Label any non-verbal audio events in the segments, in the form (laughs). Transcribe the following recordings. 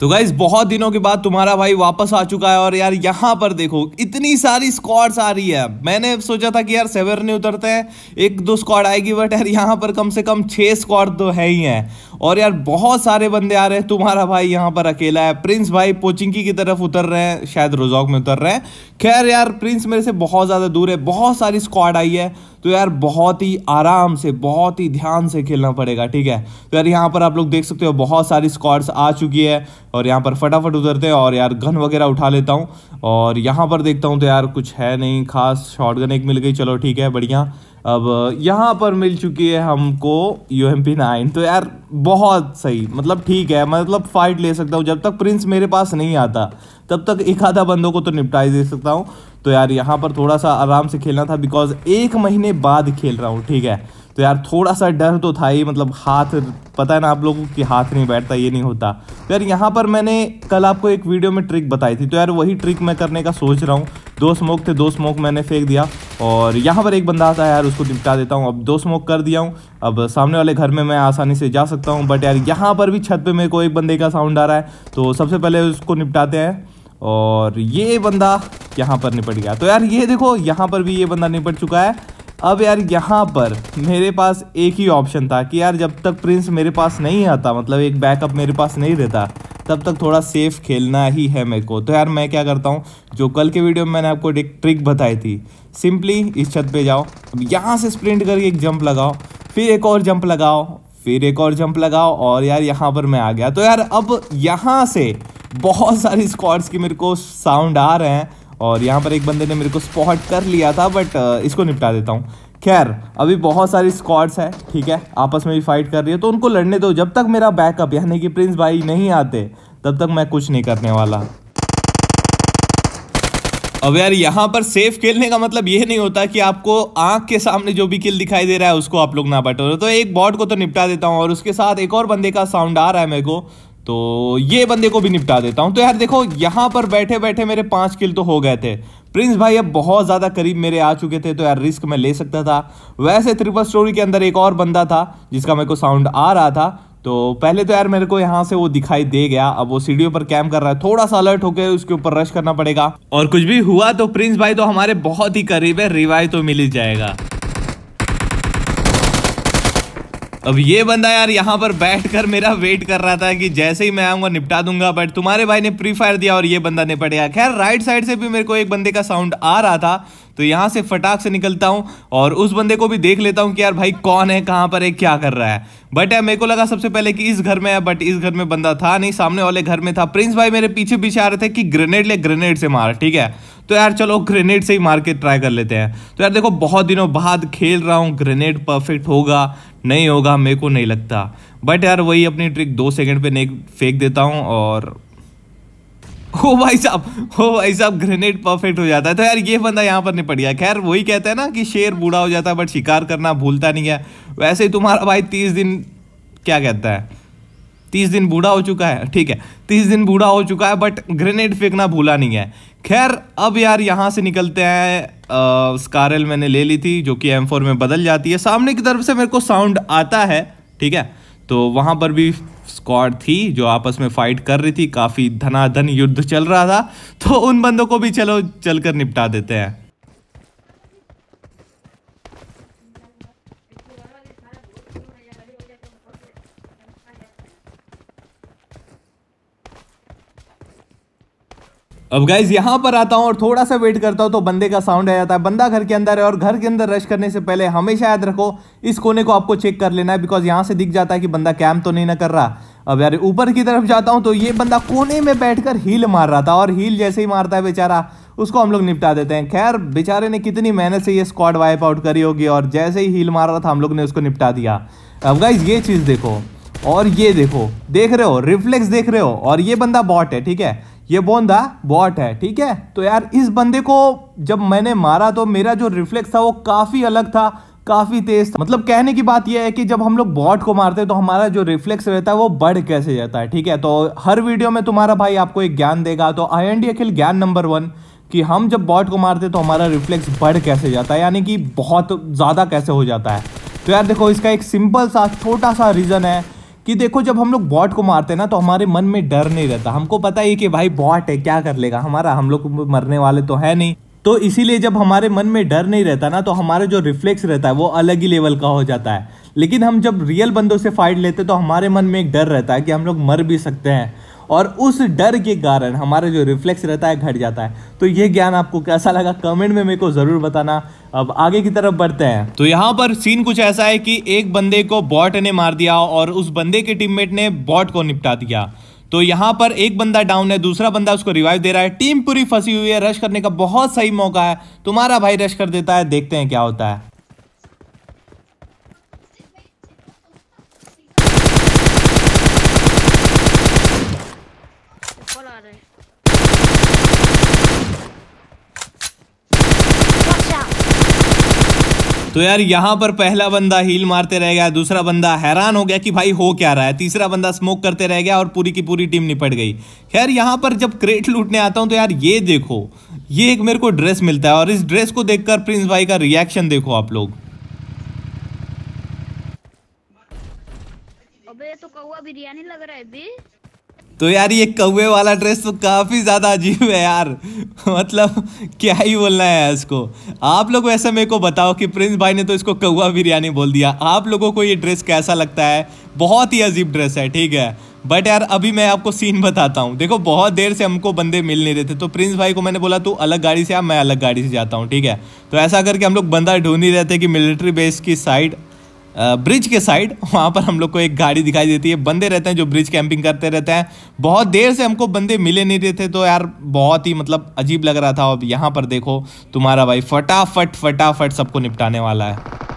तो गाइज बहुत दिनों के बाद तुम्हारा भाई वापस आ चुका है और यार यहाँ पर देखो इतनी सारी स्क्वाड्स आ रही है मैंने सोचा था कि यार सेवर नहीं उतरते हैं एक दो स्क्वाड आएगी बट यार यहाँ पर कम से कम छः स्क्वाड तो है ही है और यार बहुत सारे बंदे आ रहे हैं तुम्हारा भाई यहाँ पर अकेला है प्रिंस भाई पोचिंकी की तरफ उतर रहे हैं शायद रोजॉक में उतर रहे हैं खैर यार प्रिंस मेरे से बहुत ज़्यादा दूर है बहुत सारी स्क्वाड आई है तो यार बहुत ही आराम से बहुत ही ध्यान से खेलना पड़ेगा ठीक है तो यार यहाँ पर आप लोग देख सकते हो बहुत सारी स्क्वाड्स आ चुकी है और यहाँ पर फटाफट उतरते हैं और यार गन वगैरह उठा लेता हूँ और यहाँ पर देखता हूँ तो यार कुछ है नहीं खास शॉर्ट गन एक मिल गई चलो ठीक है बढ़िया अब यहाँ पर मिल चुकी है हमको यू एम पी नाइन तो यार बहुत सही मतलब ठीक है मतलब फाइट ले सकता हूँ जब तक प्रिंस मेरे पास नहीं आता तब तक एक आधा बंदों को तो निपटा ही दे सकता हूँ तो यार यहाँ पर थोड़ा सा आराम से खेलना था बिकॉज एक महीने बाद खेल रहा हूँ ठीक है तो यार थोड़ा सा डर तो था ही मतलब हाथ पता है ना आप लोगों की हाथ नहीं बैठता ये नहीं होता तो यार यहाँ पर मैंने कल आपको एक वीडियो में ट्रिक बताई थी तो यार वही ट्रिक मैं करने का सोच रहा हूँ दो स्मोक थे दो स्मोक मैंने फेंक दिया और यहाँ पर एक बंदा आता है यार उसको निपटा देता हूँ अब दो स्मोक कर दिया हूँ अब सामने वाले घर में मैं आसानी से जा सकता हूँ बट यार यहाँ पर भी छत पर मेरे को एक बंदे का साउंड आ रहा है तो सबसे पहले उसको निपटाते हैं और ये बंदा यहाँ पर निपट गया तो यार ये देखो यहाँ पर भी ये बंदा निपट चुका है अब यार यहाँ पर मेरे पास एक ही ऑप्शन था कि यार जब तक प्रिंस मेरे पास नहीं आता मतलब एक बैकअप मेरे पास नहीं रहता तब तक थोड़ा सेफ खेलना ही है मेरे को तो यार मैं क्या करता हूँ जो कल के वीडियो में मैंने आपको एक ट्रिक बताई थी सिंपली इस छत पे जाओ अब यहाँ से स्प्रिंट करके एक जंप लगाओ फिर एक और जंप लगाओ फिर एक और जंप लगाओ और यार यहाँ पर मैं आ गया तो यार अब यहाँ से बहुत सारी स्कॉट्स की मेरे को साउंड आ रहे हैं और यहाँ पर एक बंदे ने मेरे को स्पॉट कर लिया था बट इसको निपटा देता हूँ खैर अभी बहुत सारी स्कॉट्स है ठीक है आपस में भी फाइट कर रही है तो उनको लड़ने दो जब तक मेरा बैकअप यानी कि प्रिंस भाई नहीं आते तब तक मैं कुछ नहीं करने वाला अब यार यहाँ पर सेफ खेलने का मतलब ये नहीं होता कि आपको आंख के सामने जो भी किल दिखाई दे रहा है उसको आप लोग ना बटोरो तो एक बॉट को तो निपटा देता हूँ और उसके साथ एक और बंदे का साउंड आ रहा है मेरे को तो ये बंदे को भी निपटा देता हूं तो यार देखो यहाँ पर बैठे बैठे मेरे पांच किल तो हो गए थे प्रिंस भाई अब बहुत ज़्यादा करीब मेरे आ चुके थे तो यार रिस्क मैं ले सकता था वैसे ट्रिपल स्टोरी के अंदर एक और बंदा था जिसका मेरे को साउंड आ रहा था तो पहले तो यार मेरे को यहाँ से वो दिखाई दे गया अब वो सीढ़ियों पर कैम कर रहा है थोड़ा सा अलर्ट होकर उसके ऊपर रश करना पड़ेगा और कुछ भी हुआ तो प्रिंस भाई तो हमारे बहुत ही करीब है रिवाइव तो मिल ही जाएगा अब ये बंदा यार यहाँ पर बैठ कर मेरा वेट कर रहा था कि जैसे ही मैं आऊंगा निपटा दूंगा बट तुम्हारे भाई ने प्री फायर दिया और ये बंदा निपट गया खैर राइट साइड से भी मेरे को एक बंदे का साउंड आ रहा था तो यहाँ से फटाक से निकलता हूँ और उस बंदे को भी देख लेता हूँ कि यार भाई कौन है कहाँ पर है क्या कर रहा है बट यार मेरे को लगा सबसे पहले कि इस घर में है बट इस घर में बंदा था नहीं सामने वाले घर में था प्रिंस भाई मेरे पीछे पीछे आ रहे थे कि ग्रेनेड ले ग्रेनेड से मार ठीक है तो यार चलो ग्रेनेड से ही मार के ट्राई कर लेते हैं तो यार देखो बहुत दिनों बाद खेल रहा हूँ ग्रेनेड परफेक्ट होगा नहीं होगा मेरे को नहीं लगता बट यार वही अपनी ट्रिक दो सेकंड पे नहीं फेंक देता हूँ और (laughs) ओ भाई साहब ओ भाई साहब ग्रेनेड परफेक्ट हो जाता है तो यार ये बंदा यहाँ पर निपट गया खैर वही कहते हैं ना कि शेर बूढ़ा हो जाता है बट शिकार करना भूलता नहीं है वैसे ही तुम्हारा भाई तीस दिन क्या कहता है तीस दिन बूढ़ा हो चुका है ठीक है तीस दिन बूढ़ा हो चुका है बट ग्रेनेड फेंकना भूला नहीं है खैर अब यार यहाँ से निकलते हैं स्कारल मैंने ले ली थी जो कि एम फोर में बदल जाती है सामने की तरफ से मेरे को साउंड आता है ठीक है तो वहाँ पर भी स्क्वाड थी जो आपस में फाइट कर रही थी काफ़ी धनाधन युद्ध चल रहा था तो उन बंदों को भी चलो चलकर निपटा देते हैं अब गाइज यहाँ पर आता हूँ और थोड़ा सा वेट करता हूँ तो बंदे का साउंड आ जाता है बंदा घर के अंदर है और घर के अंदर रश करने से पहले हमेशा याद रखो इस कोने को आपको चेक कर लेना है बिकॉज यहाँ से दिख जाता है कि बंदा कैम तो नहीं ना कर रहा अब यार ऊपर की तरफ जाता हूँ तो ये बंदा कोने में बैठ हील मार रहा था और हील जैसे ही मारता है बेचारा उसको हम लोग निपटा देते हैं खैर बेचारे ने कितनी मेहनत से ये स्क्वाड वाइप आउट करी होगी और जैसे ही हील मार रहा था हम लोग ने उसको निपटा दिया अब गाइज ये चीज़ देखो और ये देखो देख रहे हो रिफ्लेक्स देख रहे हो और ये बंदा बॉट है ठीक है ये बोंदा बॉट है ठीक है तो यार इस बंदे को जब मैंने मारा तो मेरा जो रिफ्लेक्स था वो काफ़ी अलग था काफ़ी तेज था मतलब कहने की बात यह है कि जब हम लोग बॉट को मारते हैं तो हमारा जो रिफ्लेक्स रहता है वो बढ़ कैसे जाता है ठीक है तो हर वीडियो में तुम्हारा भाई आपको एक ज्ञान देगा तो आई एंड अखिल ज्ञान नंबर वन कि हम जब बॉट को मारते तो हमारा रिफ्लेक्स बढ़ कैसे जाता है यानी कि बहुत ज़्यादा कैसे हो जाता है तो यार देखो इसका एक सिंपल सा छोटा सा रीज़न है कि देखो जब हम लोग बॉट को मारते हैं ना तो हमारे मन में डर नहीं रहता हमको पता ही कि भाई बॉट है क्या कर लेगा हमारा हम लोग मरने वाले तो है नहीं तो इसीलिए जब हमारे मन में डर नहीं रहता ना तो हमारा जो रिफ्लेक्स रहता है वो अलग ही लेवल का हो जाता है लेकिन हम जब रियल बंदों से फाइट लेते तो हमारे मन में एक डर रहता है कि हम लोग मर भी सकते हैं और उस डर के कारण हमारा जो रिफ्लेक्स रहता है घट जाता है तो ये ज्ञान आपको कैसा लगा कमेंट में मेरे को ज़रूर बताना अब आगे की तरफ बढ़ते हैं तो यहाँ पर सीन कुछ ऐसा है कि एक बंदे को बॉट ने मार दिया और उस बंदे के टीममेट ने बॉट को निपटा दिया तो यहाँ पर एक बंदा डाउन है दूसरा बंदा उसको रिवाइव दे रहा है टीम पूरी फंसी हुई है रश करने का बहुत सही मौका है तुम्हारा भाई रश कर देता है देखते हैं क्या होता है other. तो यार यहाँ पर पहला बंदा हील मारते रह गया दूसरा बंदा हैरान हो गया कि भाई हो क्या रहा है तीसरा बंदा स्मोक करते रह गया और पूरी की पूरी टीम निपट गई खैर यहाँ पर जब क्रेट लूटने आता हूँ तो यार ये देखो ये एक मेरे को ड्रेस मिलता है और इस ड्रेस को देखकर प्रिंस भाई का रिएक्शन देखो आप लोग अबे तो कौआ बिरयानी लग रहा है तो यार ये कौवे वाला ड्रेस तो काफ़ी ज़्यादा अजीब है यार मतलब क्या ही बोलना है इसको आप लोग वैसे मेरे को बताओ कि प्रिंस भाई ने तो इसको कौवा बिरयानी बोल दिया आप लोगों को ये ड्रेस कैसा लगता है बहुत ही अजीब ड्रेस है ठीक है बट यार अभी मैं आपको सीन बताता हूँ देखो बहुत देर से हमको बंदे मिल नहीं रहे थे तो प्रिंस भाई को मैंने बोला तू अलग गाड़ी से आ मैं अलग गाड़ी से जाता हूँ ठीक है तो ऐसा करके हम लोग बंदा ढूंढ ही रहे थे कि मिलिट्री बेस की साइड ब्रिज के साइड वहाँ पर हम लोग को एक गाड़ी दिखाई देती है बंदे रहते हैं जो ब्रिज कैंपिंग करते रहते हैं बहुत देर से हमको बंदे मिले नहीं रहे थे तो यार बहुत ही मतलब अजीब लग रहा था अब यहाँ पर देखो तुम्हारा भाई फटाफट फटाफट सबको निपटाने वाला है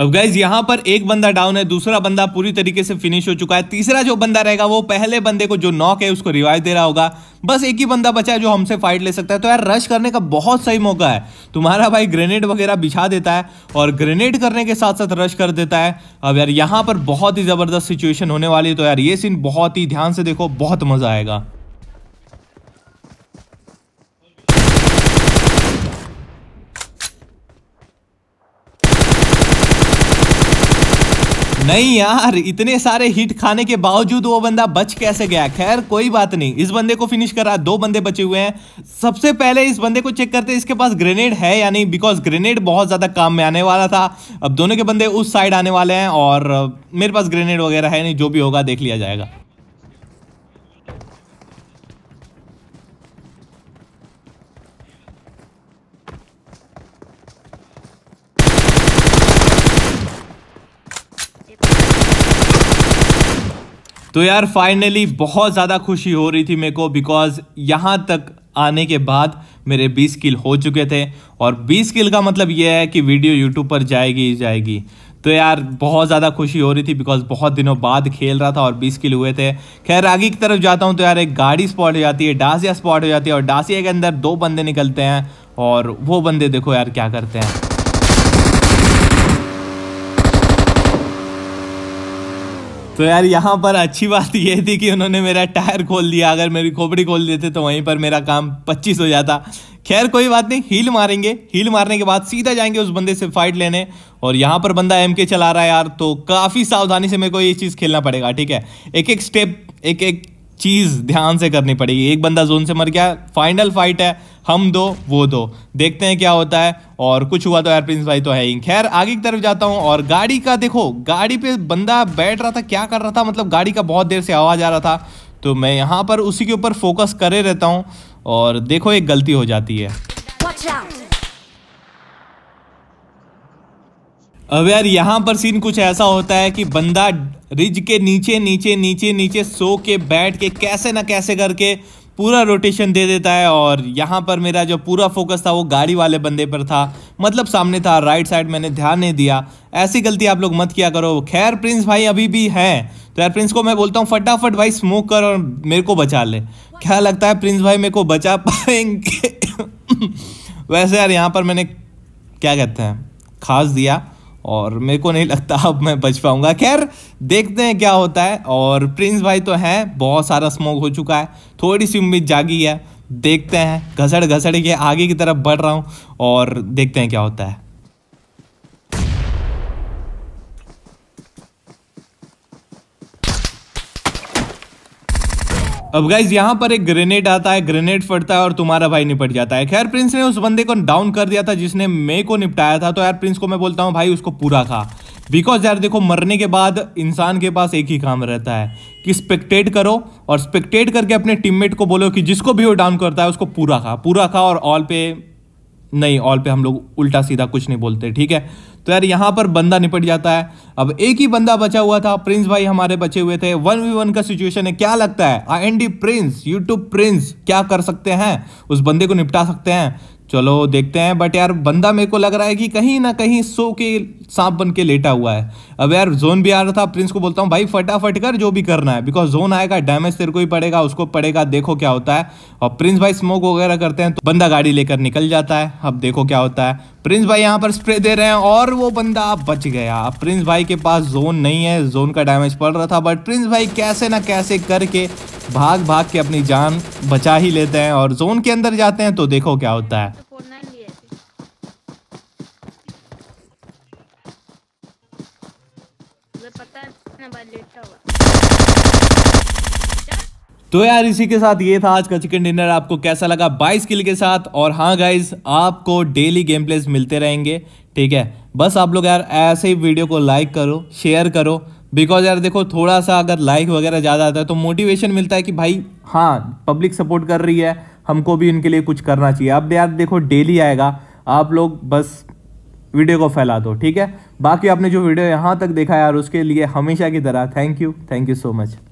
अब गाइज यहाँ पर एक बंदा डाउन है दूसरा बंदा पूरी तरीके से फिनिश हो चुका है तीसरा जो बंदा रहेगा वो पहले बंदे को जो नॉक है उसको रिवाइव दे रहा होगा बस एक ही बंदा बचा है जो हमसे फाइट ले सकता है तो यार रश करने का बहुत सही मौका है तुम्हारा भाई ग्रेनेड वगैरह बिछा देता है और ग्रेनेड करने के साथ साथ रश कर देता है अब यार यहाँ पर बहुत ही ज़बरदस्त सिचुएशन होने वाली है तो यार ये सीन बहुत ही ध्यान से देखो बहुत मज़ा आएगा नहीं यार इतने सारे हिट खाने के बावजूद वो बंदा बच कैसे गया खैर कोई बात नहीं इस बंदे को फिनिश करा दो बंदे बचे हुए हैं सबसे पहले इस बंदे को चेक करते हैं इसके पास ग्रेनेड है या नहीं बिकॉज ग्रेनेड बहुत ज़्यादा काम में आने वाला था अब दोनों के बंदे उस साइड आने वाले हैं और मेरे पास ग्रेनेड वगैरह है नहीं जो भी होगा देख लिया जाएगा तो यार फाइनली बहुत ज़्यादा खुशी हो रही थी मेरे को बिकॉज यहाँ तक आने के बाद मेरे 20 किल हो चुके थे और 20 किल का मतलब यह है कि वीडियो यूट्यूब पर जाएगी ही जाएगी तो यार बहुत ज़्यादा खुशी हो रही थी बिकॉज बहुत दिनों बाद खेल रहा था और 20 किल हुए थे खैर आगे की तरफ जाता हूँ तो यार एक गाड़ी स्पॉट हो जाती है डासिया स्पॉट हो जाती है और डासिया के अंदर दो बंदे निकलते हैं और वो बंदे देखो यार क्या करते हैं तो यार यहाँ पर अच्छी बात ये थी कि उन्होंने मेरा टायर खोल दिया अगर मेरी खोपड़ी खोल देते तो वहीं पर मेरा काम पच्चीस हो जाता खैर कोई बात नहीं हील मारेंगे हील मारने के बाद सीधा जाएंगे उस बंदे से फाइट लेने और यहाँ पर बंदा एम के चला रहा है यार तो काफ़ी सावधानी से मेरे को ये चीज़ खेलना पड़ेगा ठीक है एक एक स्टेप एक एक चीज़ ध्यान से करनी पड़ेगी एक बंदा जोन से मर गया फाइनल फाइट है हम दो वो दो देखते हैं क्या होता है और कुछ हुआ तो एयरप्रिंस भाई तो है ही खैर आगे की तरफ जाता हूँ और गाड़ी का देखो गाड़ी पे बंदा बैठ रहा था क्या कर रहा था मतलब गाड़ी का बहुत देर से आवाज़ आ रहा था तो मैं यहाँ पर उसी के ऊपर फोकस करे रहता हूँ और देखो एक गलती हो जाती है अब यार यहाँ पर सीन कुछ ऐसा होता है कि बंदा रिज के नीचे नीचे नीचे नीचे सो के बैठ के कैसे ना कैसे करके पूरा रोटेशन दे देता है और यहाँ पर मेरा जो पूरा फोकस था वो गाड़ी वाले बंदे पर था मतलब सामने था राइट साइड मैंने ध्यान नहीं दिया ऐसी गलती आप लोग मत किया करो खैर प्रिंस भाई अभी भी हैं तो यार प्रिंस को मैं बोलता हूँ फटाफट भाई स्मोक कर और मेरे को बचा ले क्या लगता है प्रिंस भाई मेरे को बचा पाएंगे (laughs) वैसे यार यहाँ पर मैंने क्या कहते हैं खास दिया और मेरे को नहीं लगता अब मैं बच पाऊँगा खैर देखते हैं क्या होता है और प्रिंस भाई तो हैं बहुत सारा स्मोक हो चुका है थोड़ी सी उम्मीद जागी है देखते हैं घसड़ घसड़ के आगे की तरफ बढ़ रहा हूँ और देखते हैं क्या होता है अब गाइज यहाँ पर एक ग्रेनेड आता है ग्रेनेड फटता है और तुम्हारा भाई निपट जाता है खैर प्रिंस ने उस बंदे को डाउन कर दिया था जिसने मे को निपटाया था तो यार प्रिंस को मैं बोलता हूँ भाई उसको पूरा खा बिकॉज यार देखो मरने के बाद इंसान के पास एक ही काम रहता है कि स्पेक्टेट करो और स्पेक्टेट करके अपने टीममेट को बोलो कि जिसको भी वो डाउन करता है उसको पूरा खा पूरा खा और ऑल पे नहीं ऑल पे हम लोग उल्टा सीधा कुछ नहीं बोलते ठीक है तो यार यहाँ पर बंदा निपट जाता है अब एक ही बंदा बचा हुआ था प्रिंस भाई हमारे बचे हुए थे वन वी वन का सिचुएशन है क्या लगता है I N D Prince YouTube Prince क्या कर सकते हैं उस बंदे को निपटा सकते हैं चलो देखते हैं बट यार बंदा मेरे को लग रहा है कि कहीं ना कहीं सो के सांप बन के लेटा हुआ है अब यार जोन भी आ रहा था प्रिंस को बोलता हूँ भाई फटाफट कर जो भी करना है बिकॉज जोन आएगा डैमेज तेरे को ही पड़ेगा उसको पड़ेगा देखो क्या होता है और प्रिंस भाई स्मोक वगैरह करते हैं तो बंदा गाड़ी लेकर निकल जाता है अब देखो क्या होता है प्रिंस भाई यहाँ पर स्प्रे दे रहे हैं और वो बंदा बच गया प्रिंस भाई के पास जोन नहीं है जोन का डैमेज पड़ रहा था बट प्रिंस भाई कैसे ना कैसे करके भाग भाग के अपनी जान बचा ही लेते हैं और जोन के अंदर जाते हैं तो देखो क्या होता है तो यार इसी के साथ ये था आज का चिकन डिनर आपको कैसा लगा 22 किल के साथ और हाँ गाइज आपको डेली गेम प्लेस मिलते रहेंगे ठीक है बस आप लोग यार ऐसे ही वीडियो को लाइक करो शेयर करो बिकॉज यार देखो थोड़ा सा अगर लाइक वगैरह ज़्यादा आता है तो मोटिवेशन मिलता है कि भाई हाँ पब्लिक सपोर्ट कर रही है हमको भी इनके लिए कुछ करना चाहिए अब यार देखो डेली आएगा आप लोग बस वीडियो को फैला दो ठीक है बाकी आपने जो वीडियो यहाँ तक देखा यार उसके लिए हमेशा की तरह thank you thank you so much